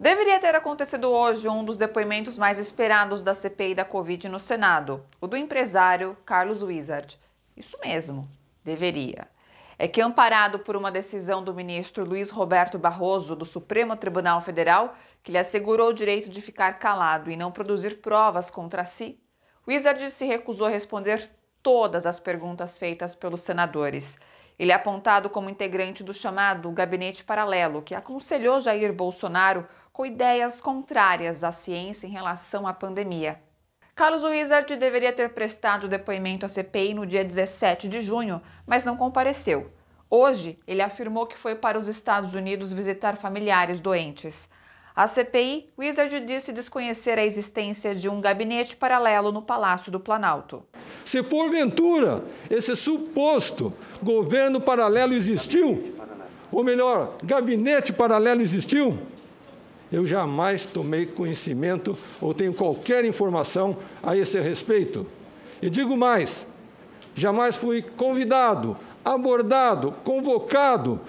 Deveria ter acontecido hoje um dos depoimentos mais esperados da CPI da Covid no Senado, o do empresário Carlos Wizard. Isso mesmo, deveria. É que, amparado por uma decisão do ministro Luiz Roberto Barroso do Supremo Tribunal Federal, que lhe assegurou o direito de ficar calado e não produzir provas contra si, Wizard se recusou a responder todas as perguntas feitas pelos senadores ele é apontado como integrante do chamado Gabinete Paralelo, que aconselhou Jair Bolsonaro com ideias contrárias à ciência em relação à pandemia. Carlos Wizard deveria ter prestado depoimento à CPI no dia 17 de junho, mas não compareceu. Hoje, ele afirmou que foi para os Estados Unidos visitar familiares doentes. A CPI, Wizard disse desconhecer a existência de um gabinete paralelo no Palácio do Planalto. Se porventura esse suposto governo paralelo existiu, ou melhor, gabinete paralelo existiu, eu jamais tomei conhecimento ou tenho qualquer informação a esse respeito. E digo mais, jamais fui convidado, abordado, convocado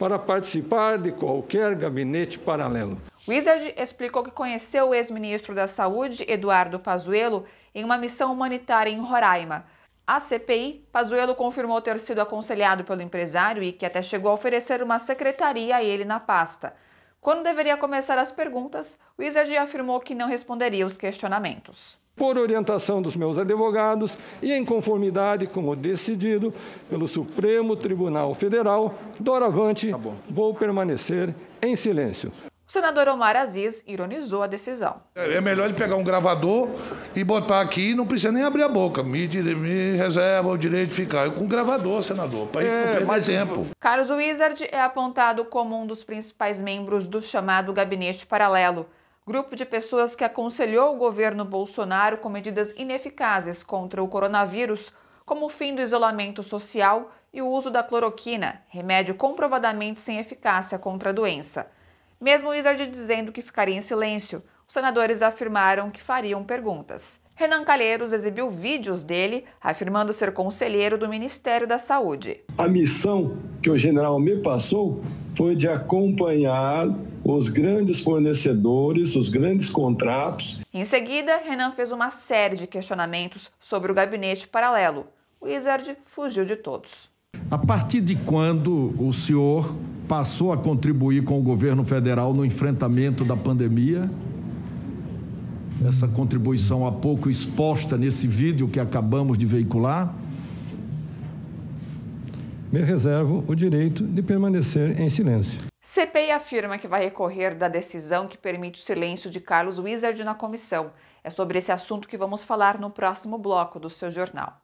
para participar de qualquer gabinete paralelo. Wizard explicou que conheceu o ex-ministro da Saúde, Eduardo Pazuello, em uma missão humanitária em Roraima. A CPI, Pazuello confirmou ter sido aconselhado pelo empresário e que até chegou a oferecer uma secretaria a ele na pasta. Quando deveria começar as perguntas, o Izadi afirmou que não responderia os questionamentos. Por orientação dos meus advogados e em conformidade com o decidido pelo Supremo Tribunal Federal, doravante tá vou permanecer em silêncio. O senador Omar Aziz ironizou a decisão. É, é melhor ele pegar um gravador e botar aqui, não precisa nem abrir a boca. Me, me reserva o direito de ficar. Eu com gravador, senador, para é, ir mais tempo. Carlos Wizard é apontado como um dos principais membros do chamado Gabinete Paralelo grupo de pessoas que aconselhou o governo Bolsonaro com medidas ineficazes contra o coronavírus, como o fim do isolamento social e o uso da cloroquina, remédio comprovadamente sem eficácia contra a doença. Mesmo Wizard dizendo que ficaria em silêncio, os senadores afirmaram que fariam perguntas. Renan Calheiros exibiu vídeos dele afirmando ser conselheiro do Ministério da Saúde. A missão que o general me passou foi de acompanhar os grandes fornecedores, os grandes contratos. Em seguida, Renan fez uma série de questionamentos sobre o gabinete paralelo. O Wizard fugiu de todos. A partir de quando o senhor passou a contribuir com o governo federal no enfrentamento da pandemia. Essa contribuição há pouco exposta nesse vídeo que acabamos de veicular. Me reservo o direito de permanecer em silêncio. CPI afirma que vai recorrer da decisão que permite o silêncio de Carlos Wizard na comissão. É sobre esse assunto que vamos falar no próximo bloco do seu jornal.